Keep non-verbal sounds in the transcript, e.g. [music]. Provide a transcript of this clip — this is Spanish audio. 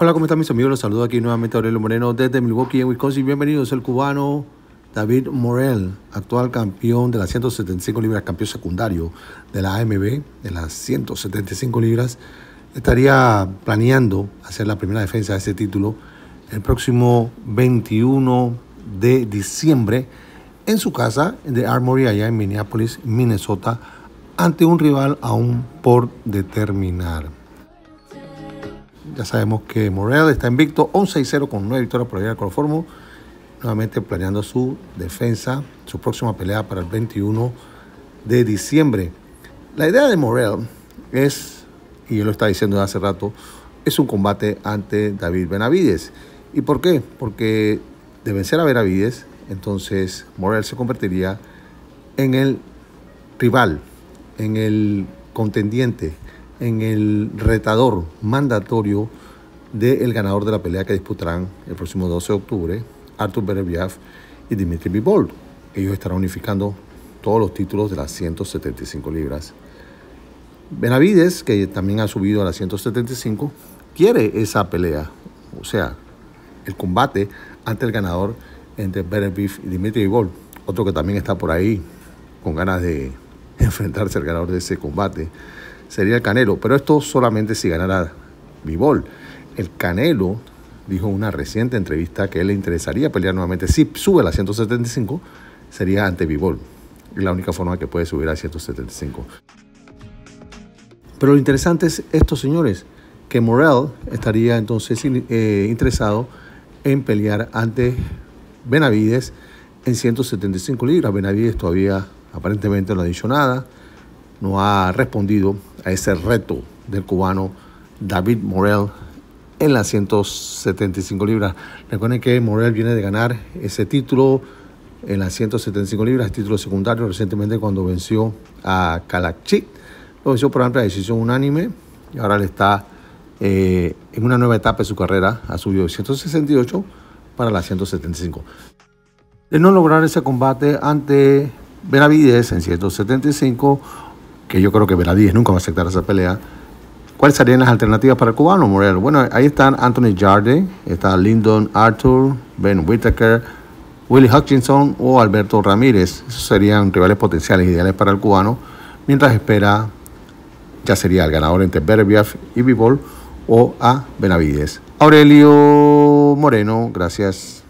Hola, ¿cómo están mis amigos? Los saludo aquí nuevamente Aurelio Moreno desde Milwaukee, en Wisconsin. Bienvenidos el cubano David Morel, actual campeón de las 175 libras, campeón secundario de la AMB, de las 175 libras. Estaría planeando hacer la primera defensa de ese título el próximo 21 de diciembre en su casa de Armory, allá en Minneapolis, Minnesota, ante un rival aún por determinar. Ya sabemos que Morel está invicto 11 0 con 9 victorias por allá de Coloformo. Nuevamente planeando su defensa, su próxima pelea para el 21 de diciembre. La idea de Morel es, y yo lo estaba diciendo hace rato, es un combate ante David Benavides. ¿Y por qué? Porque de vencer a Benavides, entonces Morel se convertiría en el rival, en el contendiente en el retador mandatorio del ganador de la pelea que disputarán el próximo 12 de octubre, Artur Berebiaf y Dimitri Bivol. Ellos estarán unificando todos los títulos de las 175 libras. Benavides, que también ha subido a las 175, quiere esa pelea, o sea, el combate ante el ganador entre Berebiaf y Dimitri Bivol. Otro que también está por ahí con ganas de [laughs] enfrentarse al ganador de ese combate sería el Canelo, pero esto solamente si ganara Vivol. El Canelo dijo en una reciente entrevista que le interesaría pelear nuevamente. Si sube a la 175, sería ante Vivol. Es la única forma que puede subir a 175. Pero lo interesante es esto, señores, que Morel estaría entonces eh, interesado en pelear ante Benavides en 175 libras. Benavides todavía aparentemente no ha dicho nada, no ha respondido a ese reto del cubano David Morel en las 175 libras. Recuerden que Morel viene de ganar ese título en las 175 libras, título secundario recientemente cuando venció a Kalachik. Lo venció por amplia decisión unánime y ahora le está eh, en una nueva etapa de su carrera. Ha subido de 168 para las 175. De no lograr ese combate ante Benavides en 175, que yo creo que Benavides nunca va a aceptar esa pelea. ¿Cuáles serían las alternativas para el cubano, Morel? Bueno, ahí están Anthony Jardine, está Lyndon Arthur, Ben Whitaker, Willie Hutchinson o Alberto Ramírez. Esos serían rivales potenciales ideales para el cubano, mientras espera ya sería el ganador entre Berbiaf y Bivol o a Benavides. Aurelio Moreno, gracias.